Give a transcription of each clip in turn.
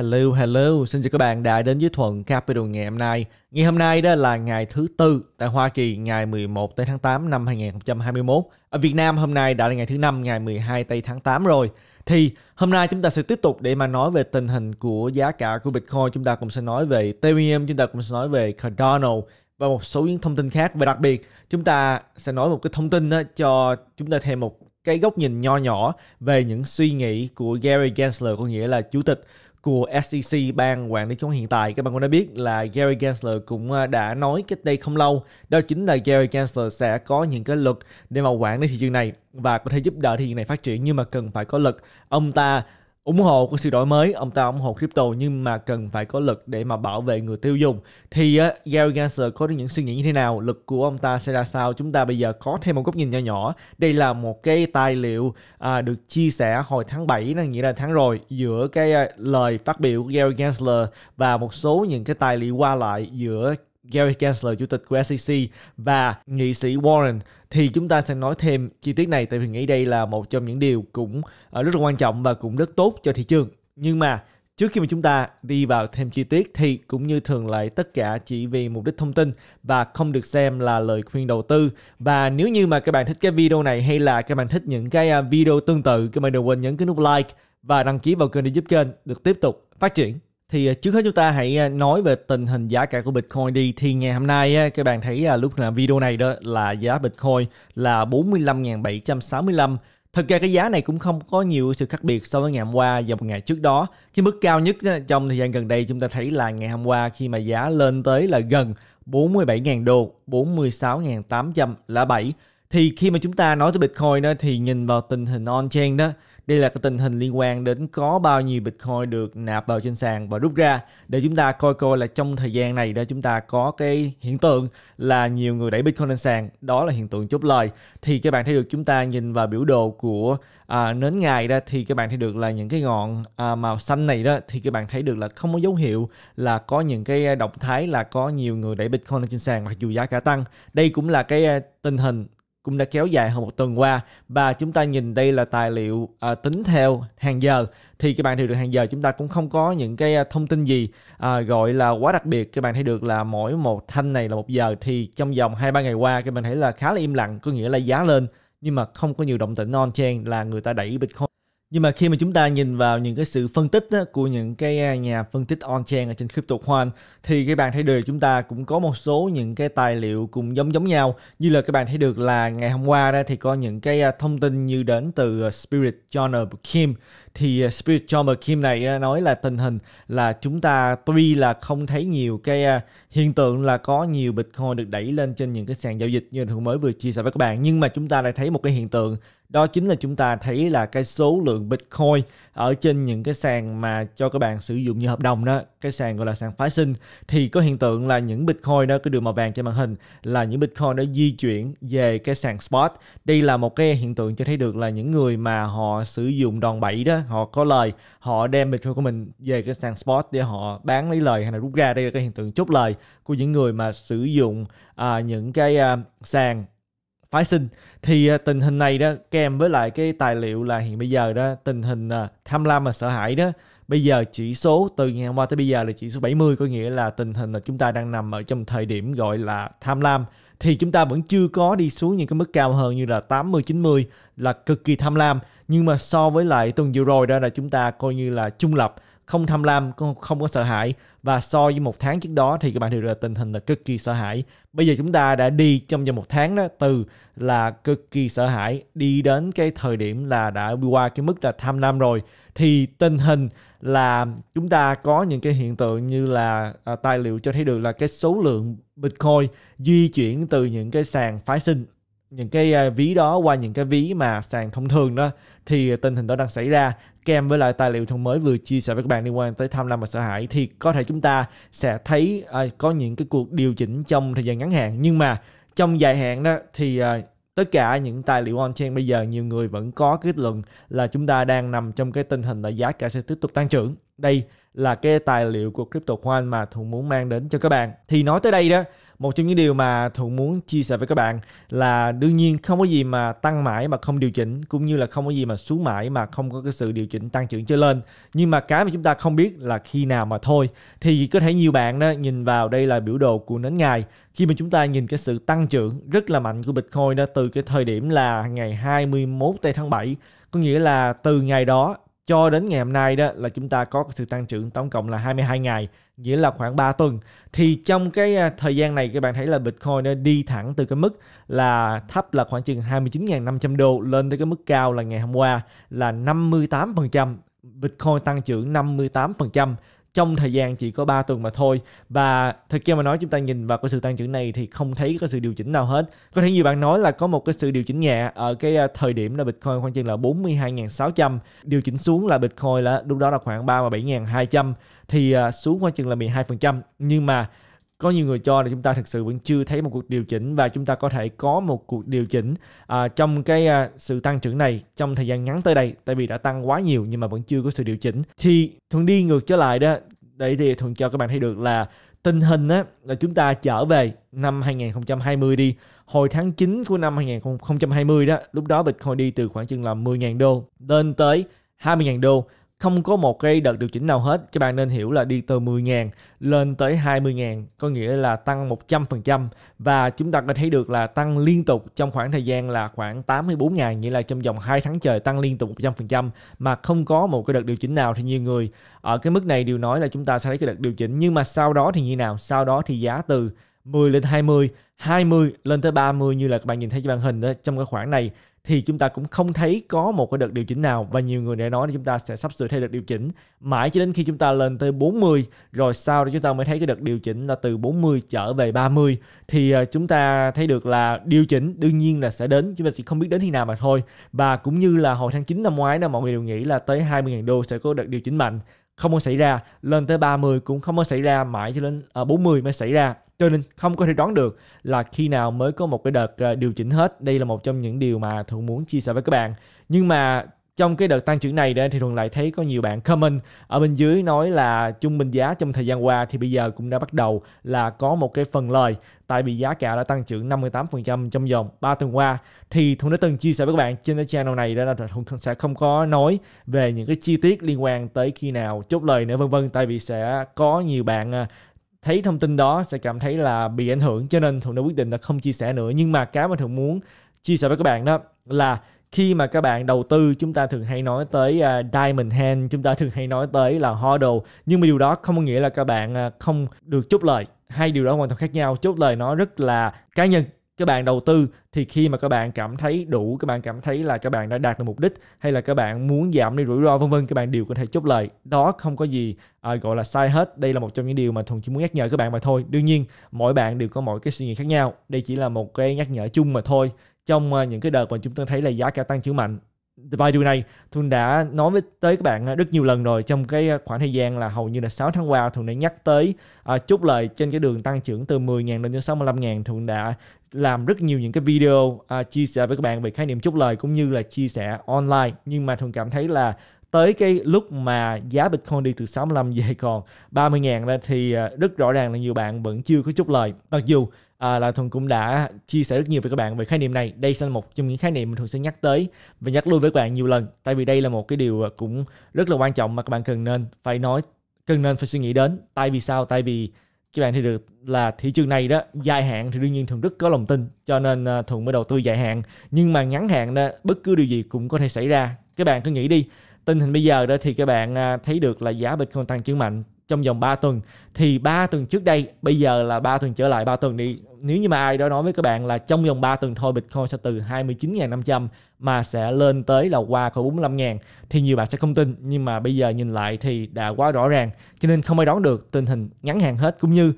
Hello, hello, xin chào các bạn đã đến với Thuận Capital ngày hôm nay. Ngày hôm nay đó là ngày thứ tư tại Hoa Kỳ ngày 11 tây tháng 8 năm 2021. Ở Việt Nam hôm nay đã là ngày thứ năm ngày 12 tây tháng 8 rồi. Thì hôm nay chúng ta sẽ tiếp tục để mà nói về tình hình của giá cả của Bitcoin, chúng ta cũng sẽ nói về Ethereum, chúng ta cũng sẽ nói về Cardano và một số những thông tin khác. Và đặc biệt chúng ta sẽ nói một cái thông tin đó cho chúng ta thêm một cái góc nhìn nho nhỏ về những suy nghĩ của Gary Gensler có nghĩa là chủ tịch của SEC bang quản lý chứng khoán hiện tại các bạn cũng đã biết là Gary Gensler cũng à, đã nói cách đây không lâu đó chính là Gary Gensler sẽ có những cái luật để mà quản lý thị trường này và có thể giúp đỡ thị trường này phát triển nhưng mà cần phải có lực ông ta ủng hộ của sự đổi mới ông ta ủng hộ crypto nhưng mà cần phải có lực để mà bảo vệ người tiêu dùng thì uh, Gary Gensler có những suy nghĩ như thế nào lực của ông ta sẽ ra sao chúng ta bây giờ có thêm một góc nhìn nhỏ nhỏ đây là một cái tài liệu uh, được chia sẻ hồi tháng 7 nó nghĩa là tháng rồi giữa cái uh, lời phát biểu của Gary Gensler và một số những cái tài liệu qua lại giữa Gary Gensler, chủ tịch của SEC và nghị sĩ Warren thì chúng ta sẽ nói thêm chi tiết này tại vì nghĩ đây là một trong những điều cũng ờ, rất là quan trọng và cũng rất tốt cho thị trường. Nhưng mà Trước khi mà chúng ta đi vào thêm chi tiết thì cũng như thường lệ tất cả chỉ vì mục đích thông tin và không được xem là lời khuyên đầu tư. Và nếu như mà các bạn thích cái video này hay là các bạn thích những cái ờ, video tương tự các bạn đừng quên nhấn cái nút like và đăng ký vào kênh để giúp kênh được tiếp tục phát triển. Thì à, trước hết chúng ta hãy à, nói về tình hình giá cả của Bitcoin đi. Thì ngày hôm nay à, các bạn thấy lúc làm video này đó là giá Bitcoin là 45.765. Thực ra cái giá này cũng không có nhiều sự khác biệt so với ngày hôm qua và một ngày trước đó. Cái mức cao nhất trong thời gian gần đây chúng ta thấy là ngày hôm qua khi mà giá lên tới là gần 47.000 đô, 46.807 là 7 thì khi mà chúng ta nói tới Bitcoin đó thì nhìn vào tình hình on-chain đó đây là cái tình hình liên quan đến có bao nhiêu Bitcoin được nạp vào trên sàn và rút ra để chúng ta coi coi là trong thời gian này đó chúng ta có cái hiện tượng là nhiều người đẩy Bitcoin lên sàn đó là hiện tượng chốt lời thì các bạn thấy được chúng ta nhìn vào biểu đồ của à, nến ngày đó thì các bạn thấy được là những cái ngọn à, màu xanh này đó thì các bạn thấy được là không có dấu hiệu là có những cái động thái là có nhiều người đẩy Bitcoin lên trên sàn mặc dù giá cả tăng đây cũng là cái à, tình hình cũng đã kéo dài hơn một tuần qua và chúng ta nhìn đây là tài liệu à, tính theo hàng giờ thì các bạn thấy được hàng giờ chúng ta cũng không có những cái à, thông tin gì à, gọi là quá đặc biệt các bạn thấy được là mỗi một thanh này là một giờ thì trong vòng hai ba ngày qua các bạn thấy là khá là im lặng có nghĩa là giá lên nhưng mà không có nhiều động tĩnh non chen là người ta đẩy bitcoin nhưng mà khi mà chúng ta nhìn vào những cái sự phân tích của những cái à, nhà phân tích on-chain ở trên crypto CryptoQuant thì các bạn thấy được chúng ta cũng có một số những cái tài liệu cũng giống giống nhau như là các bạn thấy được là ngày hôm qua đó thì có những cái à, thông tin như đến từ à, Spirit Journal Kim thì à, Spirit John McKim này nói là tình hình là chúng ta tuy là không thấy nhiều cái à, hiện tượng là có nhiều Bitcoin được đẩy lên trên những cái sàn giao dịch như thường mới vừa chia sẻ với các bạn nhưng mà chúng ta lại thấy một cái hiện tượng đó chính là chúng ta thấy là cái số lượng Bitcoin ở trên những cái sàn mà cho các bạn sử dụng như hợp đồng đó, cái sàn gọi là sàn phái sinh thì có hiện tượng là những Bitcoin đó cái đường màu vàng trên màn hình là những Bitcoin đó di chuyển về cái sàn spot. Đây là một cái hiện tượng cho thấy được là những người mà họ sử dụng đòn bẩy đó họ có lời họ đem bitcoin của mình về cái sàn spot để họ bán lấy lời hay là rút ra đây là cái hiện tượng chốt lời của những người mà sử dụng à, những cái à, sàn phái sinh thì à, tình hình này đó kèm với lại cái tài liệu là hiện bây giờ đó tình hình à, tham lam và sợ hãi đó Bây giờ chỉ số từ ngày hôm qua tới bây giờ là chỉ số 70 có nghĩa là tình hình là chúng ta đang nằm ở trong thời điểm gọi là tham lam thì chúng ta vẫn chưa có đi xuống những cái mức cao hơn như là 80 90 là cực kỳ tham lam nhưng mà so với lại tuần vừa rồi đó là chúng ta coi như là trung lập không tham lam, không có sợ hãi và so với một tháng trước đó thì các bạn đều là tình hình là cực kỳ sợ hãi. Bây giờ chúng ta đã đi trong vòng một tháng đó từ là cực kỳ sợ hãi đi đến cái thời điểm là đã qua cái mức là tham lam rồi thì tình hình là chúng ta có những cái hiện tượng như là à, tài liệu cho thấy được là cái số lượng Bitcoin di chuyển từ những cái sàn phái sinh những cái à, ví đó qua những cái ví mà sàn thông thường đó thì tình hình đó đang xảy ra kèm với lại tài liệu thông mới vừa chia sẻ với các bạn liên quan tới tham lam và sợ hãi thì có thể chúng ta sẽ thấy uh, có những cái cuộc điều chỉnh trong thời gian ngắn hạn nhưng mà trong dài hạn đó thì uh, tất cả những tài liệu on chain bây giờ nhiều người vẫn có kết luận là chúng ta đang nằm trong cái tình hình là giá cả sẽ tiếp tục tăng trưởng đây là cái tài liệu của crypto khoan mà thùng muốn mang đến cho các bạn thì nói tới đây đó một trong những điều mà thuận muốn chia sẻ với các bạn là đương nhiên không có gì mà tăng mãi mà không điều chỉnh cũng như là không có gì mà xuống mãi mà không có cái sự điều chỉnh tăng trưởng trở lên nhưng mà cái mà chúng ta không biết là khi nào mà thôi thì có thể nhiều bạn đó nhìn vào đây là biểu đồ của nến ngày khi mà chúng ta nhìn cái sự tăng trưởng rất là mạnh của Bitcoin đó từ cái thời điểm là ngày 21 tây tháng 7 có nghĩa là từ ngày đó cho đến ngày hôm nay đó là chúng ta có sự tăng trưởng tổng cộng là 22 ngày, nghĩa là khoảng 3 tuần. Thì trong cái à, thời gian này các bạn thấy là Bitcoin nó đi thẳng từ cái mức là thấp là khoảng chừng 29.500 đô lên tới cái mức cao là ngày hôm qua là 58%, Bitcoin tăng trưởng 58% trong thời gian chỉ có 3 tuần mà thôi và thực ra mà nói chúng ta nhìn vào cái sự tăng trưởng này thì không thấy có sự điều chỉnh nào hết có thể nhiều bạn nói là có một cái sự điều chỉnh nhẹ ở cái à, thời điểm là Bitcoin khoảng chừng là 42.600 điều chỉnh xuống là Bitcoin là lúc đó là khoảng 37.200 thì à, xuống khoảng chừng là 12% nhưng mà có nhiều người cho là chúng ta thực sự vẫn chưa thấy một cuộc điều chỉnh và chúng ta có thể có một cuộc điều chỉnh à, trong cái à, sự tăng trưởng này trong thời gian ngắn tới đây tại vì đã tăng quá nhiều nhưng mà vẫn chưa có sự điều chỉnh thì thuận đi ngược trở lại đó để thì thuận cho các bạn thấy được là tình hình á, là chúng ta trở về năm 2020 đi hồi tháng 9 của năm 2020 đó lúc đó Bitcoin đi từ khoảng chừng là 10.000 đô lên tới 20.000 đô không có một cái đợt điều chỉnh nào hết các bạn nên hiểu là đi từ 10.000 lên tới 20.000 có nghĩa là tăng 100% và chúng ta có thấy được là tăng liên tục trong khoảng thời gian là khoảng 84 ngày nghĩa là trong vòng 2 tháng trời tăng liên tục 100% mà không có một cái đợt điều chỉnh nào thì nhiều người ở cái mức này đều nói là chúng ta sẽ thấy cái đợt điều chỉnh nhưng mà sau đó thì như nào sau đó thì giá từ 10 lên 20 20 lên tới 30 như là các bạn nhìn thấy trên màn hình đó trong cái khoảng này thì chúng ta cũng không thấy có một cái đợt điều chỉnh nào và nhiều người đã nói là chúng ta sẽ sắp sửa thấy đợt điều chỉnh mãi cho đến khi chúng ta lên tới 40 rồi sau đó chúng ta mới thấy cái đợt điều chỉnh là từ 40 trở về 30 thì à, chúng ta thấy được là điều chỉnh đương nhiên là sẽ đến chúng ta chỉ không biết đến khi nào mà thôi và cũng như là hồi tháng 9 năm ngoái đó mọi người đều nghĩ là tới 20.000 đô sẽ có đợt điều chỉnh mạnh không có xảy ra lên tới 30 cũng không có xảy ra mãi cho đến 40 à, mới xảy ra cho nên không có thể đoán được là khi nào mới có một cái đợt ờ, điều chỉnh hết đây là một trong những điều mà thuận muốn chia sẻ với các bạn nhưng mà trong cái đợt tăng trưởng này thì thuận lại thấy có nhiều bạn comment ở bên dưới nói là trung bình giá trong thời gian qua thì bây giờ cũng đã bắt đầu là có một cái phần lời tại vì giá cả đã tăng trưởng 58% trong vòng 3 tuần qua thì thuận đã từng chia sẻ với các bạn trên cái channel này đó là thuận sẽ không có nói về những cái chi tiết liên quan tới khi nào chốt lời nữa vân vân tại vì sẽ có nhiều bạn ờ, thấy thông tin đó sẽ cảm thấy là bị ảnh hưởng cho nên thường đã quyết định là không chia sẻ nữa nhưng mà cái mà thường muốn chia sẻ với các bạn đó là khi mà các bạn đầu tư chúng ta thường hay nói tới à, diamond hand chúng ta thường hay nói tới là hodl nhưng mà điều đó không có nghĩa là các bạn à, không được chút lời hai điều đó hoàn toàn khác nhau chốt lời nó rất là cá nhân các bạn đầu tư thì khi mà các bạn cảm thấy đủ các bạn cảm thấy là các bạn đã đạt được mục đích hay là các bạn muốn giảm đi rủi ro vân vân các bạn đều có thể chốt lời đó không có gì à, gọi là sai hết đây là một trong những điều mà thuần chỉ muốn nhắc nhở các bạn mà thôi đương nhiên mỗi bạn đều có mỗi cái suy nghĩ khác nhau đây chỉ là một cái nhắc nhở chung mà thôi trong à, những cái đợt mà chúng ta thấy là giá cả tăng trưởng mạnh The Baidu này, Thuận đã nói với tới các bạn à, rất nhiều lần rồi trong cái à, khoảng thời gian là hầu như là 6 tháng qua Thuận đã nhắc tới uh, chốt lời trên cái đường tăng trưởng từ 10.000 lên đến 65.000 Thuận đã làm rất nhiều những cái video uh, chia sẻ với các bạn về khái niệm chốt lời cũng như là chia sẻ online nhưng mà Thuận cảm thấy là tới cái lúc mà giá Bitcoin đi từ 65 về còn 30 000 ra thì rất rõ ràng là nhiều bạn vẫn chưa có chốt lời. Mặc dù à, là thuần cũng đã chia sẻ rất nhiều với các bạn về khái niệm này đây sẽ là một trong những khái niệm mình thường sẽ nhắc tới và nhắc luôn với các bạn nhiều lần tại vì đây là một cái điều cũng rất là quan trọng mà các bạn cần nên phải nói cần nên phải suy nghĩ đến tại vì sao tại vì các bạn thấy được là thị trường này đó dài hạn thì đương nhiên thường rất có lòng tin cho nên à, thuần mới đầu tư dài hạn nhưng mà ngắn hạn đó bất cứ điều gì cũng có thể xảy ra các bạn cứ nghĩ đi tình hình bây giờ đó thì các bạn à, thấy được là giá bitcoin tăng trưởng mạnh trong vòng 3 tuần thì 3 tuần trước đây bây giờ là 3 tuần trở lại 3 tuần đi nếu như mà ai đó nói với các bạn là trong vòng 3 tuần thôi Bitcoin sẽ từ 29.500 mà sẽ lên tới là qua khỏi 45.000 thì nhiều bạn sẽ không tin nhưng mà bây giờ nhìn lại thì đã quá rõ ràng cho nên không ai đoán được tình hình ngắn hạn hết cũng như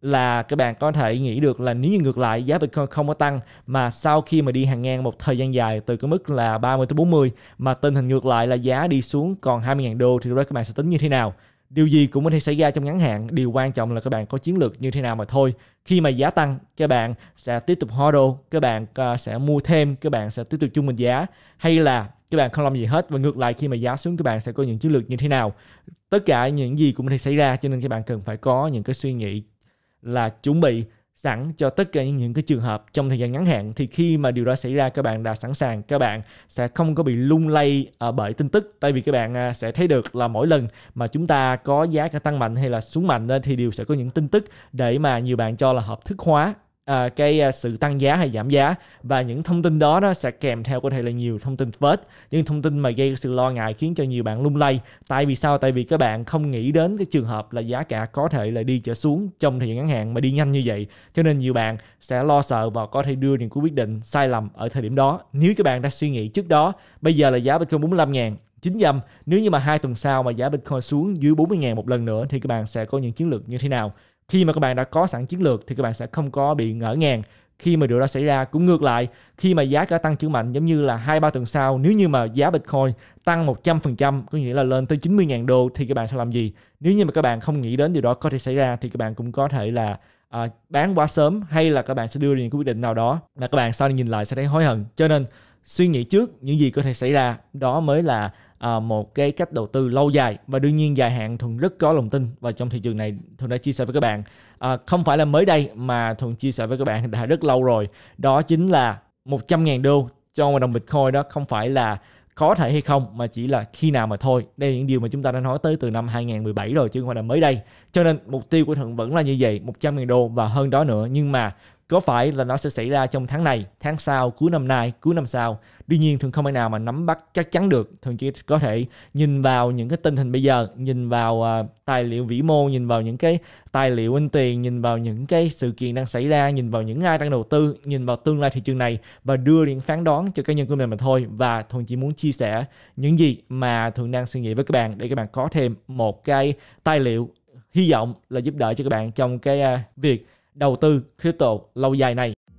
là các bạn có thể nghĩ được là nếu như ngược lại giá Bitcoin không có tăng mà sau khi mà đi hàng ngang một thời gian dài từ cái mức là 30 tới 40 mà tình hình ngược lại là giá đi xuống còn 20.000 đô thì các bạn sẽ tính như thế nào điều gì cũng có thể xảy ra trong ngắn hạn điều quan trọng là các bạn có chiến lược như thế nào mà thôi khi mà giá tăng các bạn sẽ tiếp tục hodl các bạn à, sẽ mua thêm các bạn sẽ tiếp tục chung bình giá hay là các bạn không làm gì hết và ngược lại khi mà giá xuống các bạn sẽ có những chiến lược như thế nào tất cả những gì cũng có thể xảy ra cho nên các bạn cần phải có những cái suy nghĩ là chuẩn bị sẵn cho tất cả những cái trường hợp trong thời gian ngắn hạn thì khi mà điều đó xảy ra các bạn đã sẵn sàng các bạn sẽ không có bị lung lay uh, bởi tin tức tại vì các bạn ờ, sẽ thấy được là mỗi lần mà chúng ta có giá cả tăng mạnh hay là xuống mạnh uh, thì đều sẽ có những tin tức để mà nhiều bạn cho là hợp thức hóa uh, cái uh, sự tăng giá hay giảm giá và những thông tin đó nó sẽ kèm theo có thể là nhiều thông tin vớt những thông tin mà gây sự lo ngại khiến cho nhiều bạn lung lay tại vì sao tại vì các bạn không nghĩ đến cái trường hợp là giá cả có thể là đi trở xuống trong thời gian ngắn hạn mà đi nhanh như vậy cho nên nhiều bạn sẽ lo sợ và có thể đưa những quyết định sai lầm ở thời điểm đó nếu các bạn đã suy nghĩ trước đó bây giờ là giá Bitcoin 45 ngàn chín dâm nếu như mà hai tuần sau mà giá Bitcoin xuống dưới 40.000 một lần nữa thì các bạn sẽ có những chiến lược như thế nào khi mà các bạn đã có sẵn chiến lược thì các bạn sẽ không có bị ngỡ ngàng khi mà điều đó xảy ra cũng ngược lại khi mà giá cả tăng trưởng mạnh giống như là hai ba tuần sau nếu như mà giá Bitcoin tăng 100% có nghĩa là lên tới 90.000 đô thì các bạn sẽ làm gì nếu như mà các bạn không nghĩ đến điều đó có thể xảy ra thì các bạn cũng có thể là à, bán quá sớm hay là các bạn sẽ đưa ra những quyết định nào đó mà các bạn sau này nhìn lại sẽ thấy hối hận cho nên suy nghĩ trước những gì có thể xảy ra đó mới là À, một cái cách đầu tư lâu dài và đương nhiên dài hạn thuần rất có lòng tin và trong thị trường này thuần đã chia sẻ với các bạn à, không phải là mới đây mà thuần chia sẻ với các bạn đã rất lâu rồi đó chính là 100.000 đô cho một đồng Bitcoin đó không phải là có thể hay không mà chỉ là khi nào mà thôi. Đây là những điều mà chúng ta đã nói tới từ năm 2017 rồi chứ không phải là mới đây. Cho nên mục tiêu của Thuận vẫn là như vậy, 100.000 đô và hơn đó nữa. Nhưng mà có phải là nó sẽ xảy ra trong tháng này, tháng sau, cuối năm nay, cuối năm sau? Tuy nhiên thường không ai nào mà nắm bắt chắc chắn được. Thường chỉ có thể nhìn vào những cái tình hình bây giờ, nhìn vào uh, tài liệu vĩ mô, nhìn vào những cái tài liệu in tiền, nhìn vào những cái sự kiện đang xảy ra, nhìn vào những ai đang đầu tư, nhìn vào tương lai thị trường này và đưa những phán đoán cho cá nhân của mình mà thôi. Và thường chỉ muốn chia sẻ những gì mà thường đang suy nghĩ với các bạn để các bạn có thêm một cái tài liệu hy vọng là giúp đỡ cho các bạn trong cái uh, việc đầu tư crypto lâu dài này.